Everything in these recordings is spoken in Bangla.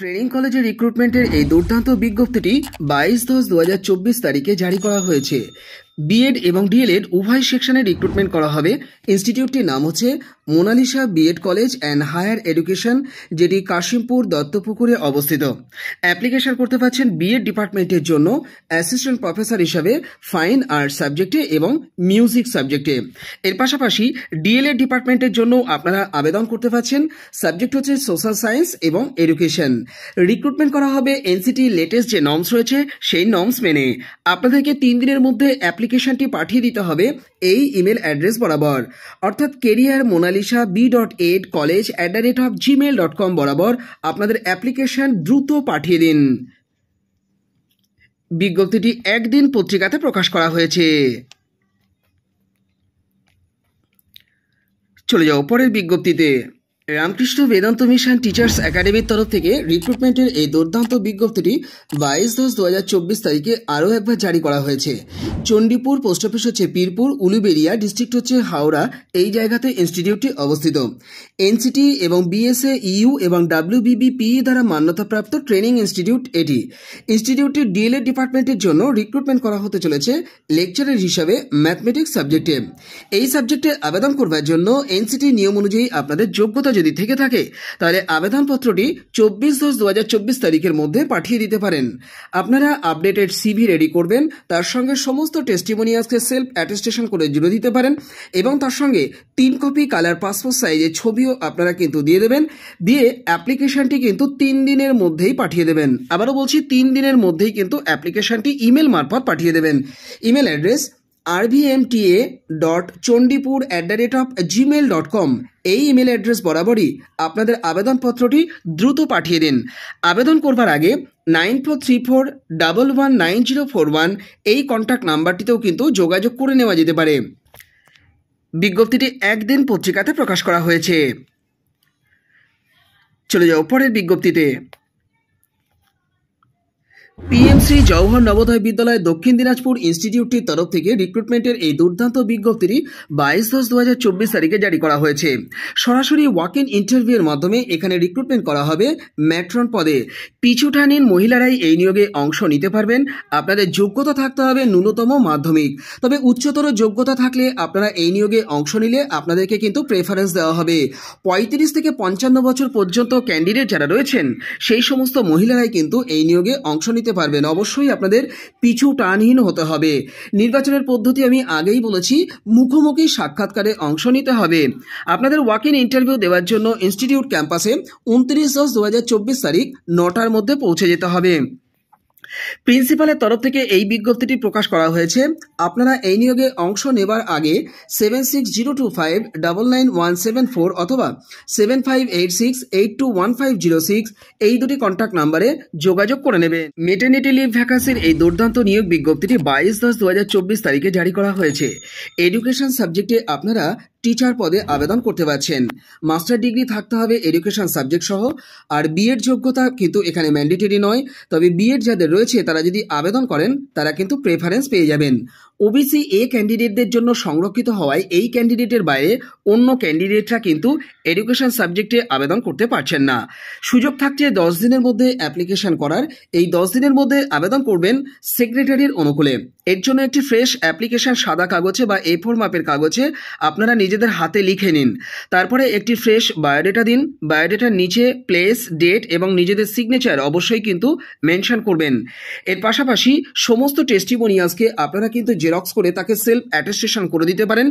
ট্রেনিং কলেজের রিক্রুটমেন্টের এই দুর্দান্ত বিজ্ঞপ্তিটি বাইশ দশ দু তারিখে জারি করা হয়েছে বিএড এবং ডিএলএড উভয় সেকশনে রিক্রুটমেন্ট করা হবে ইনস্টিটিউটটির নাম হচ্ছে Monalisa B Ed college and higher education যেটি কাশিমপুর দত্তপুকুরে অবস্থিত অ্যাপ্লিকেশন করতে পারছেন বিএড ডিপার্টমেন্টের জন্য অ্যাসিস্ট্যান্ট প্রফেসর হিসাবে ফাইন আর্ট সাবজেক্টে এবং মিউজিক সাবজেক্টে এর পাশাপাশি ডিএলএড ডিপার্টমেন্টের জন্য আপনারা আবেদন করতে পারছেন সাবজেক্ট হচ্ছে সোশ্যাল সায়েন্স এবং এডুকেশন রিক্রুটমেন্ট করা হবে এনসিটি লেটেস্ট যে নর্মস রয়েছে সেই নর্মস মেনে আপনাদেরকে তিন দিনের মধ্যে অ্যাপ্লিকেশন অ্যাপ্লিকেশনটি পাঠিয়ে দিতে হবে এই ইমেল অ্যাড্রেস বরাবর অর্থাৎ career Monalisa B dot Ed college at the rate of Gmail dot com বরাবর আপনাদের অ্যাপ্লিকেশন দ্রুত পাঠিয়ে দিন বিজ্ঞপ্তিটি একদিন পত্রিকাতে প্রকাশ করা হয়েছে চলে যাও পরের বিজ্ঞপ্তিতে রামকৃষ্ণ বেদান্ত মিশন টিচার্স একাডেমির তরফ থেকে রিক্রুটমেন্টের এই দুর্দান্ত বিজ্ঞপ্তিটি বাইশ দশ দু তারিখে আরও একবার জারি করা হয়েছে চণ্ডীপুর পোস্ট অফিস হচ্ছে পীরপুর উলুবেরিয়া ডিস্ট্রিক্ট হচ্ছে হাওড়া এই জায়গাতে ইনস্টিটিউটটি অবস্থিত এনসিটি এবং বিএসএ ইউ e এবং ডাব্লিউবিবিপি e দ্বারা মান্যতাপ্রাপ্ত ট্রেনিং ইনস্টিটিউট এটি ইনস্টিটিউটটির ডিএলএড ডিপার্টমেন্টের জন্য রিক্রুটমেন্ট করা হতে চলেছে লেকচারের হিসাবে ম্যাথমেটিক্স সাবজেক্টে এই সাবজেক্টে আবেদন করবার জন্য এনসিটি নিয়ম অনুযায়ী আপনাদের যোগ্যতা যদি থেকে থাকে তাহলে আবেদনপত্রটি চব্বিশ দশ দু তারিখের মধ্যে পাঠিয়ে দিতে পারেন আপনারা আপডেটেড সিভি রেডি করবেন তার সঙ্গে সমস্ত টেস্টিমোনিয়াসকে সেলফ অ্যাটেস্টেশন করে জুড়ে দিতে পারেন এবং তার সঙ্গে তিন কপি কালার পাসপোর্ট সাইজের ছবিও আপনারা কিন্তু দিয়ে দেবেন দিয়ে অ্যাপ্লিকেশনটি কিন্তু তিন দিনের মধ্যেই পাঠিয়ে দেবেন আবারও বলছি তিন দিনের মধ্যেই কিন্তু অ্যাপ্লিকেশনটি ইমেল মারফত পাঠিয়ে দেবেন email address RVMTA dot Chandipur at the rate of Gmail dot com এই ইমেল অ্যাড্রেস বরাবরই আপনাদের আবেদনপত্রটি দ্রুত পাঠিয়ে দিন আবেদন করবার আগে nine four three four double one nine zero four one এই কন্ট্যাক্ট নাম্বারটিতেও কিন্তু যোগাযোগ করে নেওয়া যেতে পারে বিজ্ঞপ্তিটি একদিন পত্রিকাতে প্রকাশ করা হয়েছে চলে যাও পরের বিজ্ঞপ্তিতে পিএমসি জওহর নবোদয় বিদ্যালয় দক্ষিণ দিনাজপুর ইনস্টিটিউটটির তরফ থেকে রিক্রুটমেন্টের এই দুর্দান্ত বিজ্ঞপ্তিটি বাইশ দশ দু হাজার চব্বিশ তারিখে জারি করা হয়েছে সরাসরি ওয়াক ইন ইন্টারভিউয়ের মাধ্যমে এখানে রিক্রুটমেন্ট করা হবে ম্যাট্রন পদে পিছুটানিন মহিলারাই এই নিয়োগে অংশ নিতে পারবেন আপনাদের যোগ্যতা থাকতে হবে ন্যূনতম মাধ্যমিক তবে উচ্চতর যোগ্যতা থাকলে আপনারা এই নিয়োগে অংশ নিলে আপনাদেরকে কিন্তু প্রেফারেন্স দেওয়া হবে পঁয়ত্রিশ থেকে পঞ্চান্ন বছর পর্যন্ত ক্যান্ডিডেট যারা রয়েছেন সেই সমস্ত মহিলারাই কিন্তু এই নিয়োগে অংশ নিতে দিতে পারবেন অবশ্যই আপনাদের পিছু টানহীন হতে হবে নির্বাচনের পদ্ধতি আমি আগেই বলেছি মুখোমুখি সাক্ষাৎকারে অংশ নিতে হবে আপনাদের ওয়াক ইন ইন্টারভিউ দেওয়ার জন্য ইনস্টিটিউট ক্যাম্পাসে উনত্রিশ দশ দু তারিখ নটার মধ্যে পৌঁছে যেতে হবে প্রিন্সিপালের তরফ থেকে এই বিজ্ঞপ্তিটি প্রকাশ করা হয়েছে আপনারা এই নিয়োগে অংশ নেবার আগে seven six zero two five double nine one seven four অথবা seven five eight six eight two one five zero six এই দুটি কন্ট্যাক্ট নাম্বারে যোগাযোগ করে নেবে মেটার্নিটি লিভ ভ্যাকান্সির এই দুর্দান্ত নিয়োগ বিজ্ঞপ্তিটি বাইশ দশ দু হাজার চব্বিশ তারিখে জারি করা হয়েছে এডুকেশন সাবজেক্টে আপনারা টিচার পদে আবেদন করতে পারছেন মাস্টার ডিগ্রি থাকতে হবে এডুকেশন সাবজেক্ট সহ আর বিএড যোগ্যতা কিন্তু এখানে ম্যান্ডেটরি নয় তবে বিএড যাদের রয়েছে তারা যদি আবেদন করেন তারা কিন্তু প্রেফারেন্স পেয়ে যাবেন ওবিসি এ ক্যান্ডিডেটদের জন্য সংরক্ষিত হওয়ায় এই ক্যান্ডিডেটের বাইরে অন্য ক্যান্ডিডেটরা কিন্তু এডুকেশন সাবজেক্টে আবেদন করতে পারছেন না সুযোগ থাকছে দশ দিনের মধ্যে অ্যাপ্লিকেশন করার এই দশ দিনের মধ্যে আবেদন করবেন সেক্রেটারির অনুকূলে এর জন্য একটি ফ্রেশ অ্যাপ্লিকেশন সাদা কাগজে বা এ ফোর মাপের কাগজে আপনারা নিজেদের হাতে লিখে নিন তারপরে একটি ফ্রেশ বায়োডেটা দিন বায়োডেটার নিচে প্লেস ডেট এবং নিজেদের সিগনেচার অবশ্যই কিন্তু মেনশন করবেন এর পাশাপাশি সমস্ত টেস্টিমোনিয়ালসকে আপনারা কিন্তু জেরক্স করে তাকে সেলফ অ্যাটেস্টেশন করে দিতে পারেন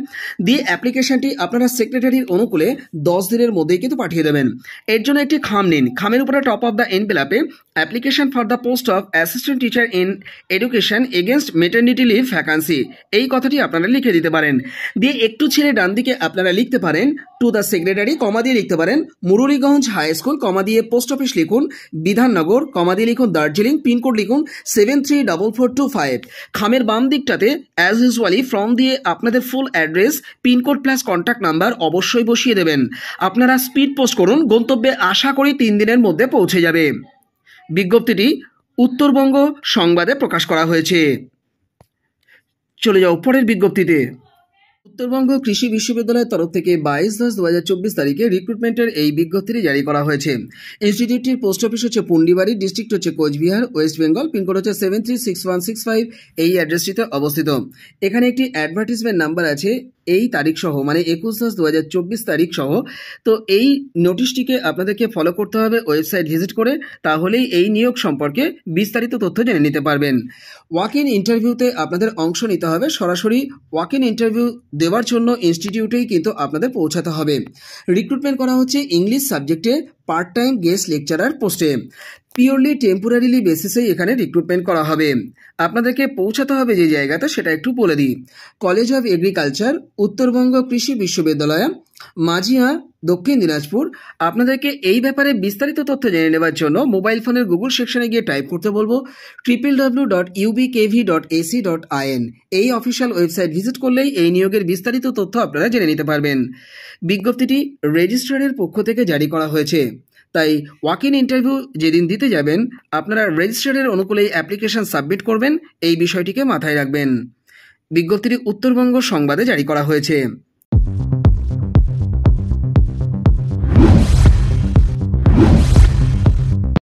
দিয়ে অ্যাপ্লিকেশনটি আপনারা সেক্রেটারির অনুকূলে দশ দিনের মধ্যেই কিন্তু পাঠিয়ে দেবেন এর জন্য একটি খাম নিন খামের উপরে টপ অফ দ্য এনভেলাপে application for the post of assistant teacher in education against maternity leave vacancy এই কথাটি আপনারা লিখে দিতে পারেন দিয়ে একটু ছেড়ে ডান দিকে থেকে আপনারা লিখতে পারেন টু দ্য সেক্রেটারি কমা দিয়ে লিখতে পারেন মুরুলিগঞ্জ হাই স্কুল কমা দিয়ে পোস্ট অফিস লিখুন বিধাননগর কমা দিয়ে লিখুন দার্জিলিং পিনকোড লিখুন seven three double four two five খামের বাম দিকটাতে অ্যাজ ইউজুয়ালি ফর্ম দিয়ে আপনাদের full address pin code plus contact number অবশ্যই বসিয়ে দেবেন আপনারা স্পিড পোস্ট করুন গন্তব্যে আশা করি তিন দিনের মধ্যে পৌঁছে যাবে বিজ্ঞপ্তিটি উত্তরবঙ্গ সংবাদে প্রকাশ করা হয়েছে চলে যাও পরের বিজ্ঞপ্তিতে উত্তরবঙ্গ কৃষি বিশ্ববিদ্যালয়ের তরফ থেকে বাইশ দশ দু তারিখে রিক্রুটমেন্টের এই বিজ্ঞপ্তিটি জারি করা হয়েছে ইনস্টিটিউটটির পোস্ট অফিস হচ্ছে পুন্ডিবাড়ি ডিস্ট্রিক্ট হচ্ছে কোচবিহার ওয়েস্ট বেঙ্গল পিনকোড হচ্ছে seven six one six five এই অ্যাড্রেসটিতে অবস্থিত এখানে একটি অ্যাডভার্টিজমেন্ট নাম্বার আছে এই তারিখ সহ মানে একুশ দশ দু হাজার চব্বিশ তারিখ সহ তো এই নোটিশটিকে আপনাদেরকে ফলো করতে হবে ওয়েবসাইট ভিজিট করে তাহলেই এই নিয়োগ সম্পর্কে বিস্তারিত তথ্য জেনে নিতে পারবেন ওয়াক ইন ইন্টারভিউতে আপনাদের অংশ নিতে হবে সরাসরি ওয়াক ইন ইন্টারভিউ দেওয়ার জন্য ইনস্টিটিউটেই কিন্তু আপনাদের পৌঁছাতে হবে রিক্রুটমেন্ট করা হচ্ছে ইংলিশ সাবজেক্টে পার্ট টাইম গেস্ট লেকচারার পোস্টে পিওরলি টেম্পোরারিলি বেসিসে এখানে রিক্রুটমেন্ট করা হবে আপনাদেরকে পৌঁছাতে হবে যে জায়গাটা সেটা একটু বলে দিই কলেজ অফ এগ্রিকালচার উত্তরবঙ্গ কৃষি বিশ্ববিদ্যালয় মাঝিয়া দক্ষিণ দিনাজপুর আপনাদেরকে এই ব্যাপারে বিস্তারিত তথ্য জেনে নেবার জন্য মোবাইল ফোনের গুগল সেকশনে গিয়ে টাইপ করতে বলবো triple W dot UBKV dot AC dot IN এই অফিসিয়াল ওয়েবসাইট ভিজিট করলেই এই নিয়োগের বিস্তারিত তথ্য আপনারা জেনে নিতে পারবেন বিজ্ঞপ্তিটি রেজিস্ট্রারের পক্ষ থেকে জারি করা হয়েছে তাই ওয়াক ইন ইন্টারভিউ যেদিন দিতে যাবেন আপনারা রেজিস্ট্রারের অনুকূলে অ্যাপ্লিকেশন সাবমিট করবেন এই বিষয়টিকে মাথায় রাখবেন বিজ্ঞপ্তিটি উত্তরবঙ্গ সংবাদে জারি করা হয়েছে